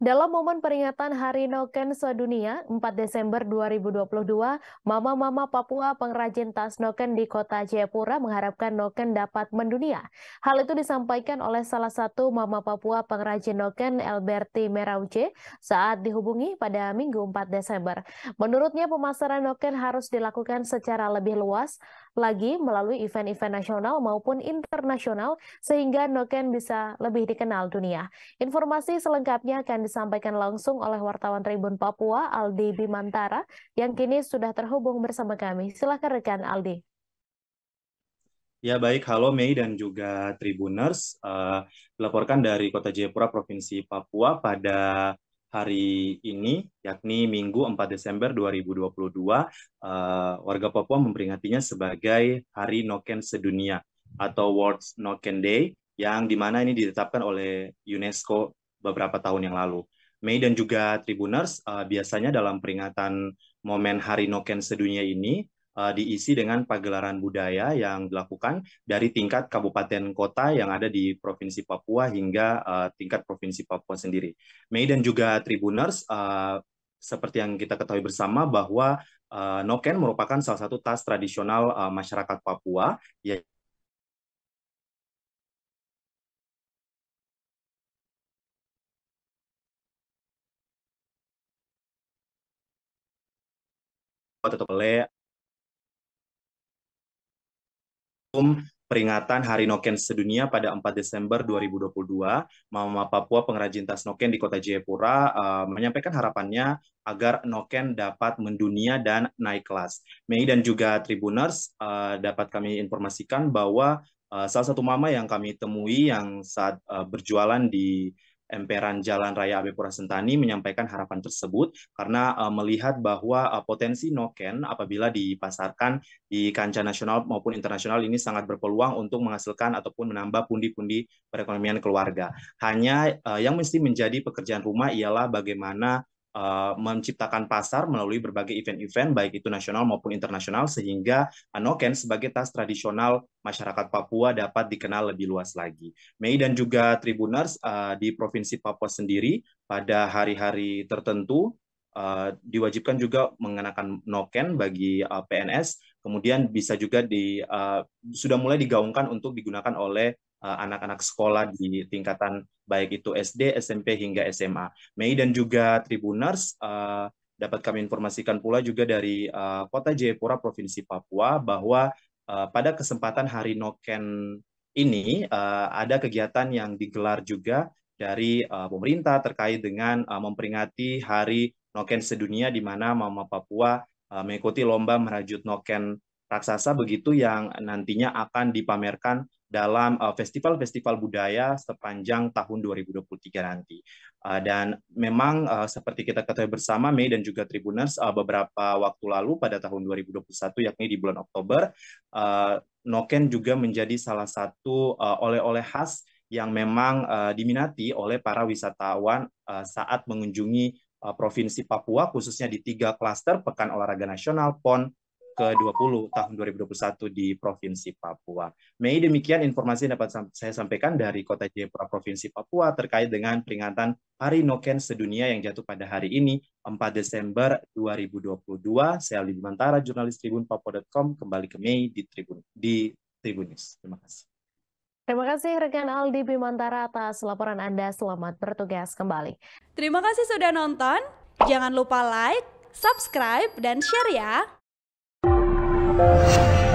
Dalam momen peringatan Hari Noken Sedunia 4 Desember 2022, mama-mama Papua pengrajin tas noken di kota Jayapura mengharapkan noken dapat mendunia. Hal itu disampaikan oleh salah satu mama Papua pengrajin noken Elberti Merauce saat dihubungi pada Minggu 4 Desember. Menurutnya pemasaran noken harus dilakukan secara lebih luas lagi melalui event-event nasional maupun internasional sehingga noken bisa lebih dikenal dunia. Informasi selengkapnya akan disampaikan langsung oleh wartawan Tribun Papua Aldi Bimantara yang kini sudah terhubung bersama kami. Silahkan rekan Aldi. Ya baik, halo Mei dan juga Tribuners. Uh, eh, laporkan dari Kota Jayapura, Provinsi Papua pada hari ini, yakni Minggu 4 Desember 2022, uh, eh, warga Papua memperingatinya sebagai Hari Noken Sedunia atau World Noken Day, yang dimana ini ditetapkan oleh UNESCO beberapa tahun yang lalu. Mei dan juga Tribuners uh, biasanya dalam peringatan momen Hari Noken Sedunia ini uh, diisi dengan pagelaran budaya yang dilakukan dari tingkat kabupaten kota yang ada di Provinsi Papua hingga uh, tingkat Provinsi Papua sendiri. Mei dan juga Tribuners uh, seperti yang kita ketahui bersama bahwa uh, Noken merupakan salah satu tas tradisional uh, masyarakat Papua yaitu atau pele um, peringatan Hari Noken Sedunia pada 4 Desember 2022, Mama Papua pengrajin tas noken di Kota Jayapura uh, menyampaikan harapannya agar noken dapat mendunia dan naik kelas. Mei dan juga Tribuners uh, dapat kami informasikan bahwa uh, salah satu mama yang kami temui yang saat uh, berjualan di emperan Jalan Raya AB Pura Sentani menyampaikan harapan tersebut karena uh, melihat bahwa uh, potensi noken apabila dipasarkan di kancah nasional maupun internasional ini sangat berpeluang untuk menghasilkan ataupun menambah pundi-pundi perekonomian keluarga. Hanya uh, yang mesti menjadi pekerjaan rumah ialah bagaimana Eh, menciptakan pasar melalui berbagai event-event baik itu nasional maupun internasional sehingga Anoken sebagai tas tradisional masyarakat Papua dapat dikenal lebih luas lagi. Mei dan juga Tribuners uh, di Provinsi Papua sendiri pada hari-hari tertentu Uh, diwajibkan juga mengenakan noken bagi uh, PNS, kemudian bisa juga di uh, sudah mulai digaungkan untuk digunakan oleh Eh, anak-anak sekolah di tingkatan baik itu SD, SMP hingga SMA. Mei dan juga Tribuners eh, dapat kami informasikan pula juga dari eh, Kota Jayapura Provinsi Papua bahwa pada kesempatan Hari Noken ini ada kegiatan yang digelar juga dari pemerintah terkait dengan memperingati Hari Noken Sedunia di mana Mama Papua mengikuti lomba merajut noken raksasa begitu yang nantinya akan dipamerkan dalam eh, festival-festival uh, budaya sepanjang tahun 2023 nanti. Uh, dan memang uh, seperti kita ketahui bersama Mei dan juga Tribuners uh, beberapa waktu lalu pada tahun 2021 yakni di bulan Oktober uh, Noken juga menjadi salah satu oleh-oleh uh, khas yang memang uh, diminati oleh para wisatawan uh, saat mengunjungi uh, provinsi Papua khususnya di tiga klaster Pekan Olahraga Nasional PON ke-20 tahun 2021 di Provinsi Papua. Mei demikian informasi yang dapat saya sampaikan dari Kota Jayapura Provinsi Papua terkait dengan peringatan Hari Noken Sedunia yang jatuh pada hari ini 4 Desember 2022. Saya Aldi Bimantara, jurnalis Tribun Papua.com kembali ke Mei di Tribun di Tribun Terima kasih. Terima kasih rekan Aldi Bimantara atas laporan Anda. Selamat bertugas kembali. Terima kasih sudah nonton. Jangan lupa like, subscribe, dan share ya. Thank you.